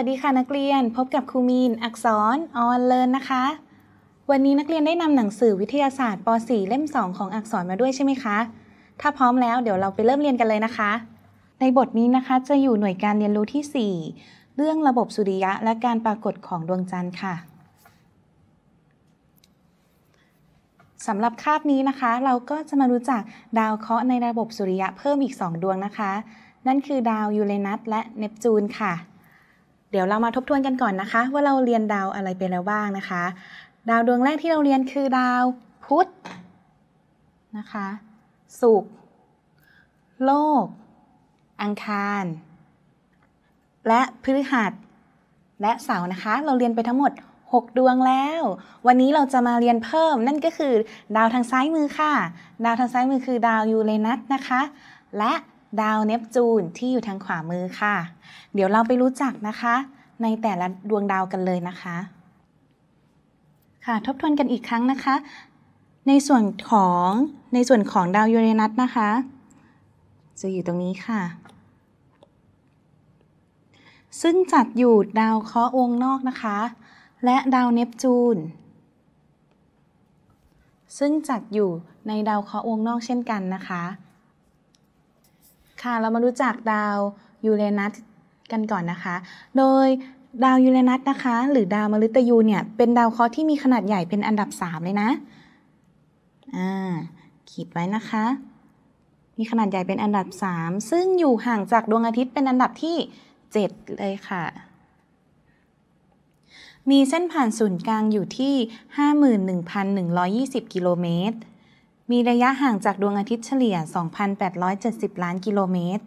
วัสดีค่ะนักเรียนพบกับครูมีน อักษร ออนเลินนะคะ วันนี้นักเรียนได้นำหนังสือวิทยาศาสตร์ ป .4 เล่ม 2 ของอักษรมาด้วยใช่ไหมคะ ถ้าพร้อมแล้วเดี๋ยวเราไปเริ่มเรียนกันเลยนะคะ ในบทนี้นะคะจะอยู่หน่วยการเรียนรู้ที่ 4 เรื่องระบบสุริยะและการปรากฏของดวงจันทร์ค่ะสำหรับคาบนี้นะคะ เราก็จะมารู้จักดาวเคราะห์ในระบบสุริยะเพิ่มอีก2ดวงนะคะนั่นคือดาวยูเรนัสและเนปจูนค่ะเดี๋ยวเรามาทบทวนกันก่อนนะคะ ว่าเราเรียนดาวอะไรไปแล้วบ้างนะคะ ดาวดวงแรกที่เราเรียนคือ ดาวพุธนะคะศุกร์โลก อังคาร และพฤหัส และเสาร์นะคะเราเรียนไปทั้งหมด 6 ดวงแล้ว วันนี้เราจะมาเรียนเพิ่ม นั่นก็คือดาวทางซ้ายมือค่ะ ดาวทางซ้ายมือคือดาวยูเรนัสนะคะ และดาวเนปจูนที่อยู่ทางขวามือค่ะ เดี๋ยวเราไปรู้จักนะคะ ในแต่ละดวงดาวกันเลยนะคะ ค่ะทบทวนกันอีกครั้งนะคะ ในส่วนของในส่วนของดาวยูเรนัสนะคะ จะอยู่ตรงนี้ค่ะ ซึ่งจัดอยู่ดาวเคราะห์วงนอกนะคะ และดาวเนปจูน ซึ่งจัดอยู่ในดาวเคราะห์วงนอกเช่นกันนะคะค่ะเรามารู้จักดาวยูเรนัสกันก่อนนะคะโดยดาวยูเรนัสนะคะ หรือดาวมฤตยูเนี่ยเป็นดาวเคราะห์ที่มีขนาดใหญ่เป็นอันดับ 3 เลยนะอ่าขีดไว้นะคะ มีขนาดใหญ่เป็นอันดับ 3 ซึ่งอยู่ห่างจากดวงอาทิตย์เป็นอันดับที่ 7 เลยค่ะ มีเส้นผ่านศูนย์กลางอยู่ที่ 51,120 กิโลเมตรมีระยะห่างจากดวงอาทิตย์เฉลี่ย 2,870 ล้านกิโลเมตร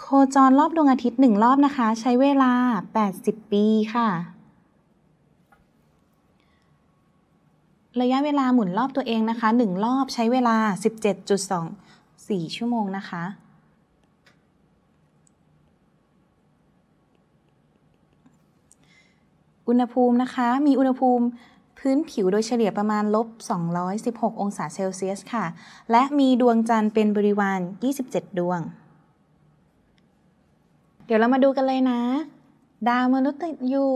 โคจรรอบดวงอาทิตย์หนึ่งรอบนะคะใช้เวลา 80 ปีค่ะ ระยะเวลาหมุนรอบตัวเองนะคะ1รอบใช้เวลา 17.24 ชั่วโมงนะคะอุณหภูมินะคะมีอุณหภูมิพื้นผิวโดยเฉลี่ยประมาณลบ 216 องศาเซลเซียสค่ะ และมีดวงจันทร์เป็นบริวาร27 ดวง เดี๋ยวเรามาดูกันเลยนะ ดาวมนุษย์ยู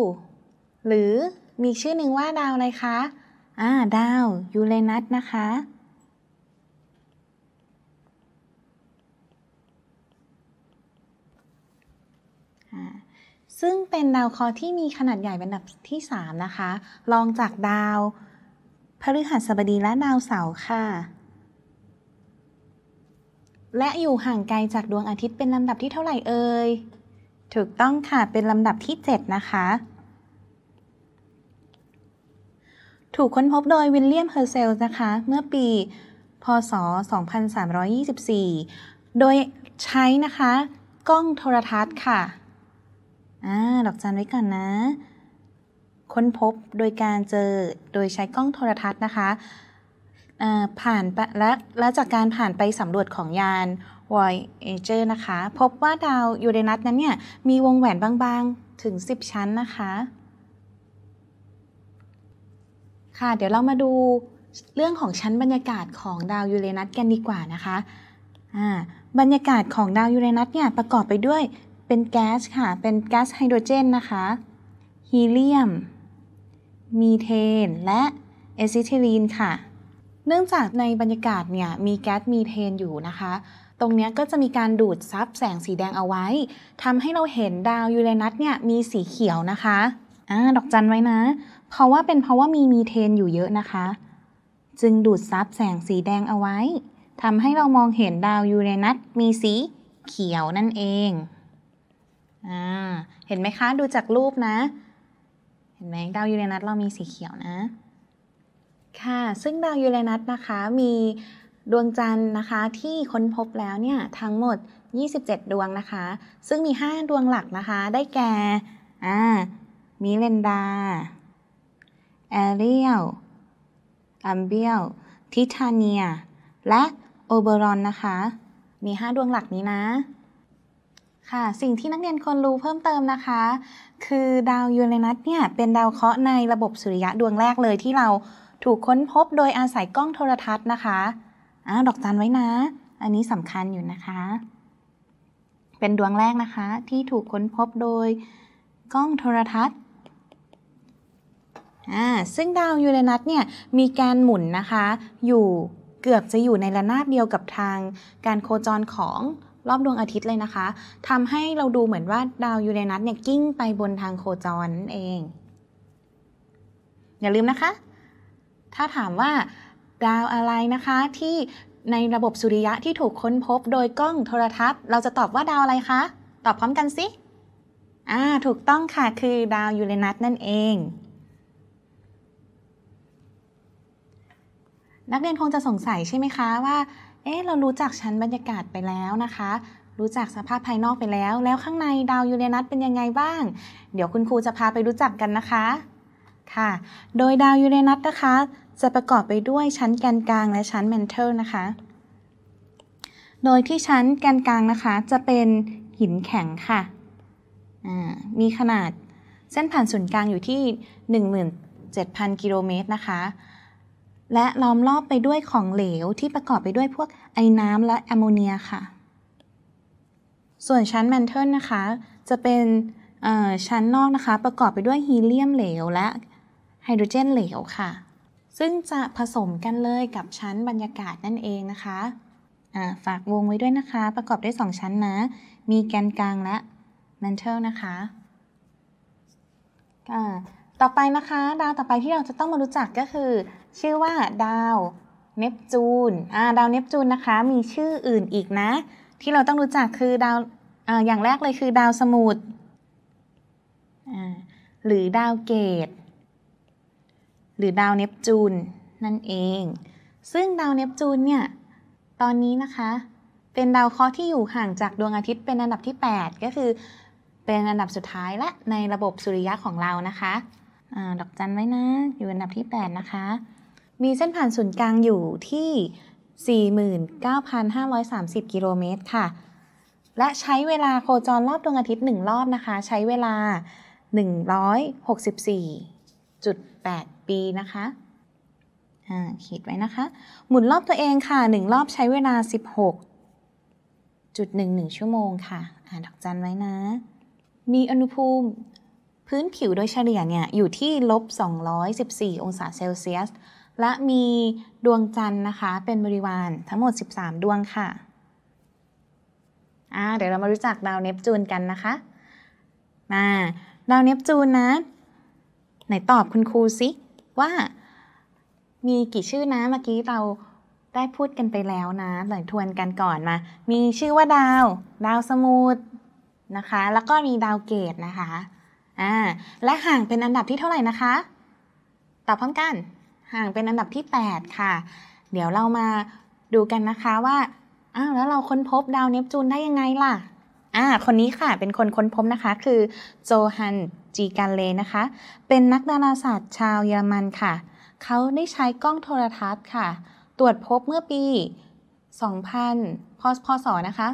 หรือมีชื่อหนึ่งว่าดาวอะไรคะ อ่า ดาวยูเรนัสนะคะซึ่งเป็นดาวเคราะห์ที่มีขนาดใหญ่เป็นอันดับที่ 3 นะคะ รองจากดาวพฤหัสบดีและดาวเสาร์ค่ะ และอยู่ห่างไกลจากดวงอาทิตย์เป็นลำดับที่เท่าไหร่เอ่ย ถูกต้องค่ะ เป็นลำดับที่ 7 นะคะ ถูกค้นพบโดยวิลเลียมเฮอร์เซลนะคะ เมื่อปีพศ 2324 โดยใช้นะคะ กล้องโทรทัศน์ค่ะอ่าดอกจันไว้ก่อนนะ ค้นพบโดยการเจอ โดยใช้กล้องโทรทัศน์นะคะผ่านและ และจากการผ่านไปสำรวจของยาน Voyager นะคะ พบว่าดาวยูเรนัสนั้นเนี่ย มีวงแหวนบางๆ ถึง 10 ชั้นนะคะ ค่ะ เดี๋ยวเรามาดูเรื่องของชั้นบรรยากาศของดาวยูเรนัสกันดีกว่านะคะบรรยากาศของดาวยูเรนัสเนี่ย ประกอบไปด้วยเป็นแก๊สค่ะ เป็นแก๊สไฮโดรเจนนะคะฮีเลียมมีเทนและเอซิทิลีนค่ะ เนื่องจากในบรรยากาศเนี่ยมีแก๊สมีเทนอยู่นะคะ ตรงนี้ก็จะมีการดูดซับแสงสีแดงเอาไว้ ทำให้เราเห็นดาวยูเรนัสเนี่ยมีสีเขียวนะคะอ่าดอกจันไว้นะ เพราะว่าเป็นเพราะว่ามีมีเทนอยู่เยอะนะคะ จึงดูดซับแสงสีแดงเอาไว้ ทำให้เรามองเห็นดาวยูเรนัสมีสีเขียวนั่นเองเห็นไหมคะดูจากรูปนะ เห็นไหมดาวยูเรนัสเรามีสีเขียวนะ ค่ะซึ่งดาวยูเรนัสนะคะมีดวงจันทร์นะคะที่ค้นพบแล้วเนี่ย ทั้งหมด 27 ดวงนะคะ ซึ่งมี 5 ดวงหลักนะคะ ได้แก่อ่ามิเลนดาแอเรียลอัมเบียลทิทาเนีย และโอเบรอนนะคะ มี 5 ดวงหลักนี้นะค่ะสิ่งที่นักเรียนควรรู้เพิ่มเติมนะคะ คือดาวยูเรนัสเนี่ยเป็นดาวเคราะห์ในระบบสุริยะดวงแรกเลยที่เราถูกค้นพบโดยอาศัยกล้องโทรทัศน์นะคะอ่าดอกจันไว้นะอันนี้สำคัญอยู่นะคะ เป็นดวงแรกนะคะที่ถูกค้นพบโดยกล้องโทรทัศน์อ่าซึ่งดาวยูเรนัสเนี่ยมีการหมุนนะคะ อยู่เกือบจะอยู่ในระนาบเดียวกับทางการโคจรของรอบดวงอาทิตย์เลยนะคะ ทำให้เราดูเหมือนว่าดาวยูเรนัสเนี่ยกิ้งไปบนทางโคจรนั่นเอง อย่าลืมนะคะ ถ้าถามว่าดาวอะไรนะคะที่ในระบบสุริยะที่ถูกค้นพบโดยกล้องโทรทัศน์ เราจะตอบว่าดาวอะไรคะ ตอบพร้อมกันสิอ่า ถูกต้องค่ะ คือดาวยูเรนัสนั่นเอง นักเรียนคงจะสงสัยใช่ไหมคะว่าเอ๊ะ เรารู้จักชั้นบรรยากาศไปแล้วนะคะ รู้จักสภาพภายนอกไปแล้ว แล้วข้างในดาวยูเรนัสเป็นยังไงบ้าง เดี๋ยวคุณครูจะพาไปรู้จักกันนะคะ ค่ะ โดยดาวยูเรนัสนะคะ จะประกอบไปด้วยชั้นแกนกลางและชั้นแมนเทิลนะคะ โดยที่ชั้นแกนกลางนะคะ จะเป็นหินแข็งค่ะ มีขนาดเส้นผ่านศูนย์กลางอยู่ที่ 17,000กิโลเมตร นะคะและล้อม รอบไปด้วยของเหลวที่ประกอบไปด้วยพวกไอ้น้ำและแอมโมเนียค่ะ ส่วนชั้นแมนเทิลนะคะจะเป็นชั้นนอกนะคะ ประกอบไปด้วยฮีเลียมเหลวและ ไฮโดรเจนเหลวค่ะ ซึ่งจะผสมกันเลยกับชั้นบรรยากาศนั่นเองนะคะ ฝากวงไว้ด้วยนะคะ ประกอบด้วย2ชั้นนะ มีแกนกลางและแมนเทิลนะคะต่อไปนะคะดาวต่อไปที่เราจะต้องมารู้จักก็คือ ชื่อว่าดาวเนปจูนอ่าดาวเนปจูนนะคะ มีชื่ออื่นอีกนะ ที่เราต้องรู้จักคือดาวอ่าอย่างแรกเลยคือดาวสมุทรอ่าหรือดาวเกต หรือดาวเนปจูน นั่นเอง ซึ่งดาวเนปจูนเนี่ยตอนนี้นะคะ เป็นดาวเคราะห์ที่อยู่ห่างจากดวงอาทิตย์เป็นอันดับที่ 8 ก็คือเป็นอันดับสุดท้ายและในระบบสุริยะของเรานะคะดอกจันไว้นะ อยู่อันดับที่ 8 นะคะ มีเส้นผ่านศูนย์กลางอยู่ที่ 49,530 กิโลเมตรค่ะ และใช้เวลาโคจรรอบดวงอาทิตย์ 1 รอบนะคะ ใช้เวลา 164.8 ปีนะคะขีดไว้นะคะ หมุนรอบตัวเองค่ะ 1 รอบใช้เวลา 16.11 ชั่วโมงค่ะอ่านดอกจันไว้นะ มีอุณหภูมิพื้นผิวโดยเฉลี่ยเนี่ยอยู่ที่ลบ 214 องศาเซลเซียส และมีดวงจันทร์นะคะ เป็นบริวารทั้งหมด 13 ดวงค่ะ เดี๋ยวเรามารู้จักดาวเนปจูนกันนะคะมาดาวเนปจูนนะ ไหนตอบคุณครูสิว่า มีกี่ชื่อนะเมื่อกี้เราได้พูดกันไปแล้วนะ หลังทวนกันก่อนมา มีชื่อว่าดาว ดาวสมุทรนะคะ แล้วก็มีดาวเกตนะคะ่าและห่างเป็นอันดับที่เท่าไหร่นะคะ ตอบพร้อมกันห่างเป็นอันดับที่ 8 ค่ะ เดี๋ยวเรามาดูกันนะคะว่าอ้าวแล้วเราค้นพบดาวเนปจูนได้ยังไงล่ะอ่าคนนี้ค่ะเป็นคนค้นพบนะคะ คือโจฮันจีการเลนะคะ เป็นนักดาราศาสตร์ชาวเยอรมันค่ะเขาได้ใช้กล้องโทรทัศน์ค่ะ ตรวจพบเมื่อปี2,000พพศ นะคะ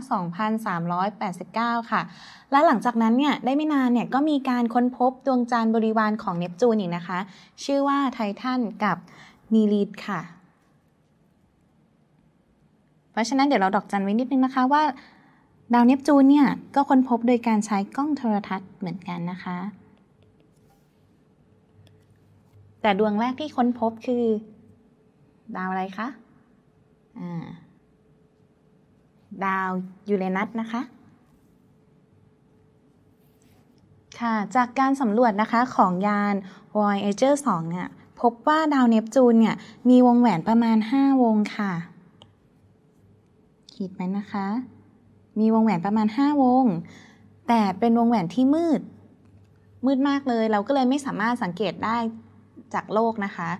2,389 ค่ะ และหลังจากนั้นเนี่ย ได้ไม่นานเนี่ย ก็มีการค้นพบดวงจันทร์บริวารของเนปจูนอีกนะคะ ชื่อว่าไททันกับนีลิดค่ะ เพราะฉะนั้นเดี๋ยวเราดอกจันไว้นิดนึงนะคะว่า ดาวเนปจูนเนี่ย ก็ค้นพบโดยการใช้กล้องโทรทัศน์เหมือนกันนะคะ แต่ดวงแรกที่ค้นพบคือดาวอะไรคะ อ่าดาวยูเรนัสนะคะ ค่ะ จากการสำรวจนะคะของยาน Voyager 2เนี่ยพบว่าดาวเนปจูนเนี่ยมีวงแหวนประมาณ5วงค่ะคิดไหมนะคะ มีวงแหวนประมาณ 5 วง แต่เป็นวงแหวนที่มืด มืดมากเลยเราก็เลยไม่สามารถสังเกตได้จากโลกนะคะ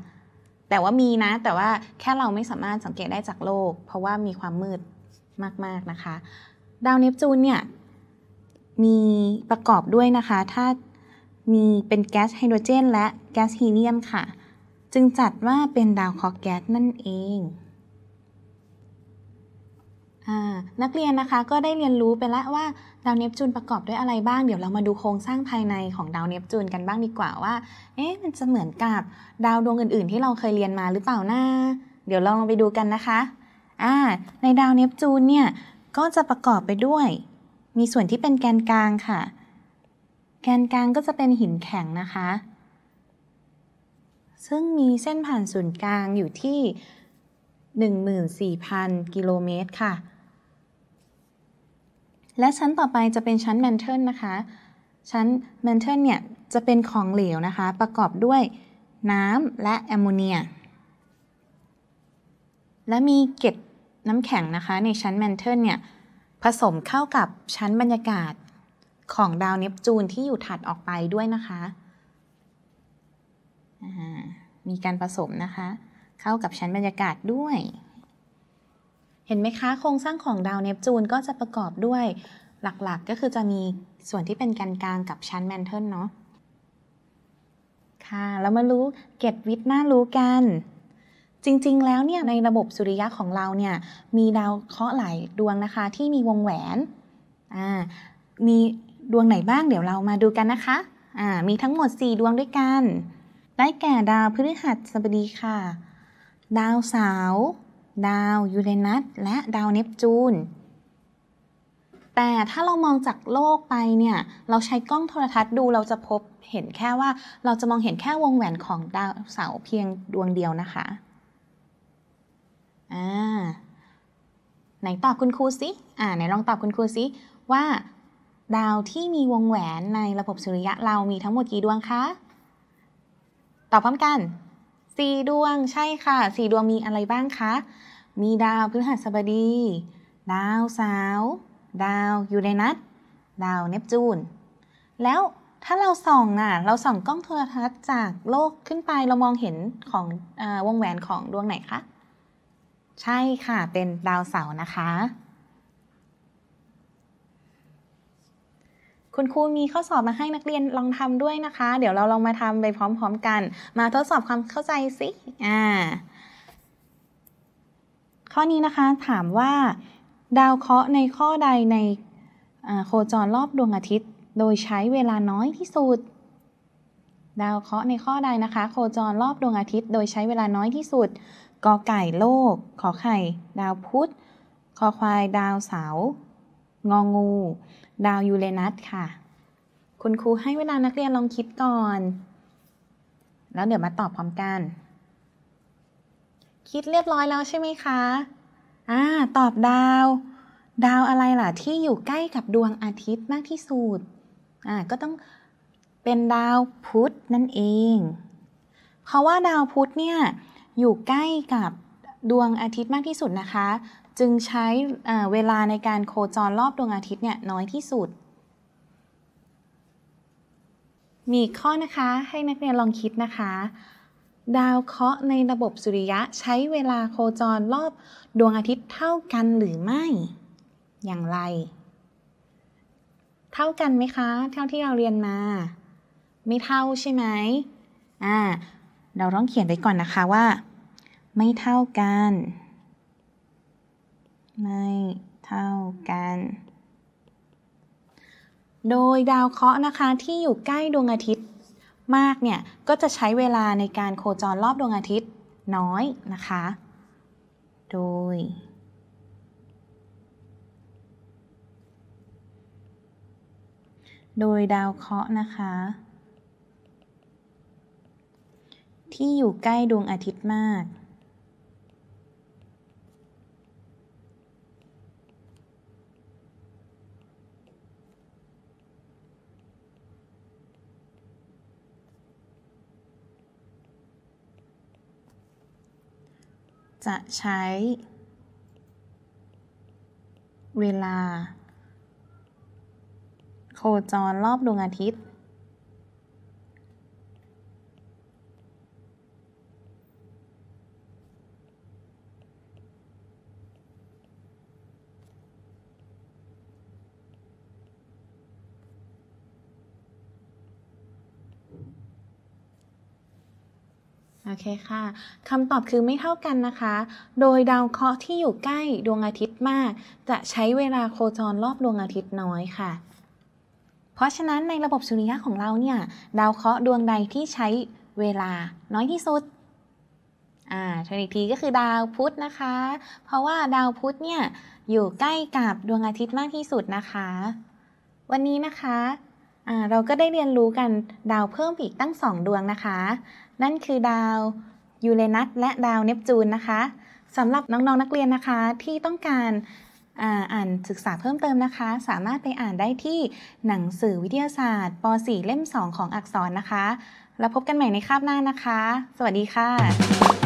แต่ว่ามีนะแต่ว่าแค่เราไม่สามารถสังเกตได้จากโลก เพราะว่ามีความมืดมากๆนะคะ ดาวเนปจูนเนี่ยมีประกอบด้วยนะคะ ถ้ามีเป็นแก๊สไฮโดรเจน และแก๊สฮีเลียมค่ะ จึงจัดว่าเป็นดาวคอแก๊สนั่นเอง นักเรียนนะคะก็ได้เรียนรู้ไปแล้วว่าดาวเนปจูนประกอบด้วยอะไรบ้างเดี๋ยวเรามาดูโครงสร้างภายในของดาวเนปจูนกันบ้างดีกว่าว่าเอ๊ะมันจะเหมือนกับดาวดวงอื่น ๆ ที่เราเคยเรียนมาหรือเปล่านะาเดี๋ยวเราลองไปดูกันนะคะอ่าในดาวเนปจูนเนี่ยก็จะประกอบไปด้วย มีส่วนที่เป็นแกนกลางค่ะ แกนกลางก็จะเป็นหินแข็งนะคะ ซึ่งมีเส้นผ่านศูนย์กลางอยู่ที่ 14,000 กิโลเมตรค่ะ และชั้นต่อไปจะเป็นชั้นแมนเทิลนะคะชั้นแมนเทิลเนี่ยจะเป็นของเหลวนะคะประกอบด้วย น้ำและแอมโมเนีย และมีเก็ดน้ำแข็งนะคะในชั้นแมนเทิลเนี่ยผสมเข้ากับชั้นบรรยากาศของดาวเนปจูนที่อยู่ถัดออกไปด้วยนะคะ มีการผสมนะคะ เข้ากับชั้นบรรยากาศด้วย เห็นไหมคะโครงสร้างของดาวเนปจูนก็จะประกอบด้วยหลักๆกก็คือจะมีส่วนที่เป็นกันกลางกับชั้นแมนเทิลเนาะค่ะแล้วมารู้เก็ตวิทน่ารู้กันจริงๆ แล้วเนี่ยในระบบสุริยะของเราเนี่ยมีดาวเคราะห์หลายดวงนะคะ ที่มีวงแหวนอ่ามีดวงไหนบ้างเดี๋ยวเรามาดูกันนะคะอ่ามีทั้งหมด 4 ดวงด้วยกัน ได้แก่ดาวพฤหัสบดีค่ะ ดาวเสาร์ดาวยูเรนัสและดาวเนปจูน แต่ถ้าเรามองจากโลกไปเนี่ยเราใช้กล้องโทรทัศน์ดูเราจะพบเห็นแค่ว่าเราจะมองเห็นแค่วงแหวนของดาวเสาร์เพียงดวงเดียวนะคะไหนตอบคุณครูสิอ่าไหนลองตอบคุณครูสิว่า ดาวที่มีวงแหวนในระบบสุริยะเรามีทั้งหมดกี่ดวงคะ ตอบพร้อมกัน สี่ดวง ใช่ค่ะ สี่ดวงมีอะไรบ้างคะ มีดาวพฤหัสบดี ดาวเสาร์ดาวยูเรนัสดาวเนปจูน แล้วถ้าเราส่องอ่ะเราส่องกล้องโทรทัศน์จากโลกขึ้นไปเรามองเห็นของอวงแหวนของดวงไหนคะใช่ค่ะ เป็นดาวเสาร์นะคะ คุณครูมีข้อสอบมาให้นักเรียนลองทำด้วยนะคะ เดี๋ยวเราลองมาทำไปพร้อมๆกัน มาทดสอบความเข้าใจสิอ่าข้อนี้นะคะถามว่า ดาวเคราะห์ในข้อใดในโคจรรอบดวงอาทิตย์โดยใช้เวลาน้อยที่สุด ดาวเคราะห์ในข้อใดนะคะ โคจรรอบดวงอาทิตย์ โดยใช้เวลาน้อยที่สุดกอไก่โลก ขอไข่ดาวพุธคอควายดาวเสาร์งองู ดาวยูเรนัสค่ะ คุณครูให้เวลานักเรียนลองคิดก่อน แล้วเดี๋ยวมาตอบพร้อมกัน คิดเรียบร้อยแล้วใช่ไหมคะอ่าตอบดาว ดาวอะไรล่ะ ที่อยู่ใกล้กับดวงอาทิตย์มากที่สุดอ่าก็ต้องเป็นดาวพุธนั่นเองเพราะว่าดาวพุธเนี่ยอยู่ใกล้กับดวงอาทิตย์มากที่สุดนะคะ จึงใช้เวลาในการโคจรรอบดวงอาทิตย์เนี่ยน้อยที่สุด มีข้อนะคะให้นักเรียนลองคิดนะคะ ดาวเคราะห์ในระบบสุริยะใช้เวลาโคจรรอบดวงอาทิตย์เท่ากันหรือไม่อย่างไร เท่ากันไหมคะ เท่าที่เราเรียนมา ไม่เท่าใช่ไหมอ่าเราต้องเขียนไว้ก่อนนะคะว่า ไม่เท่ากัน ไม่เท่ากัน โดยดาวเคราะห์นะคะที่อยู่ใกล้ดวงอาทิตย์มากเนี่ยก็จะใช้เวลาในการโคจรรอบดวงอาทิตย์น้อยนะคะ โดย โดยดาวเคราะห์นะคะที่อยู่ใกล้ดวงอาทิตย์มาก จะใช้ เวลา โคจรรอบดวงอาทิตย์โอเคค่ะคำตอบคือไม่เท่ากันนะคะ โดยดาวเคราะห์ที่อยู่ใกล้ดวงอาทิตย์มาก จะใช้เวลาโคจรรอบดวงอาทิตย์น้อยค่ะ เพราะฉะนั้นในระบบสุริยะของเราเนี่ย ดาวเคราะห์ดวงใดที่ใช้เวลาน้อยที่สุด อ่าทีนี้ทีก็คือดาวพุธนะคะ เพราะว่าดาวพุธเนี่ยอยู่ใกล้กับดวงอาทิตย์มากที่สุดนะคะ วันนี้นะคะเราก็ได้เรียนรู้กันดาวเพิ่มอีกตั้ง2ดวงนะคะนั่นคือดาว ยูเรนัส และดาวเนปจูนนะคะสำหรับน้องๆนนักเรียนนะคะที่ต้องการอ่านศึกษาเพิ่มเติมนะคะ สามารถไปอ่านได้ที่หนังสือวิทยาศาสตร์ป .4 เล่ม 2 ของอักษรนะคะ แล้วพบกันใหม่ในคาบหน้านะคะ สวัสดีค่ะ